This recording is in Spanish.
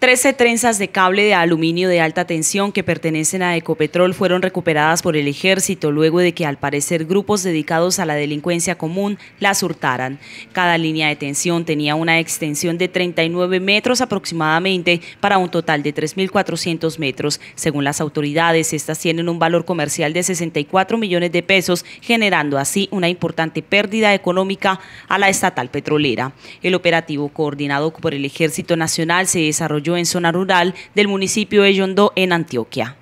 13 trenzas de cable de aluminio de alta tensión que pertenecen a Ecopetrol fueron recuperadas por el ejército luego de que al parecer grupos dedicados a la delincuencia común las hurtaran. Cada línea de tensión tenía una extensión de 39 metros aproximadamente para un total de 3.400 metros. Según las autoridades, estas tienen un valor comercial de 64 millones de pesos, generando así una importante pérdida económica a la estatal petrolera. El operativo coordinado por el Ejército Nacional se desarrolló en zona rural del municipio de Yondó, en Antioquia.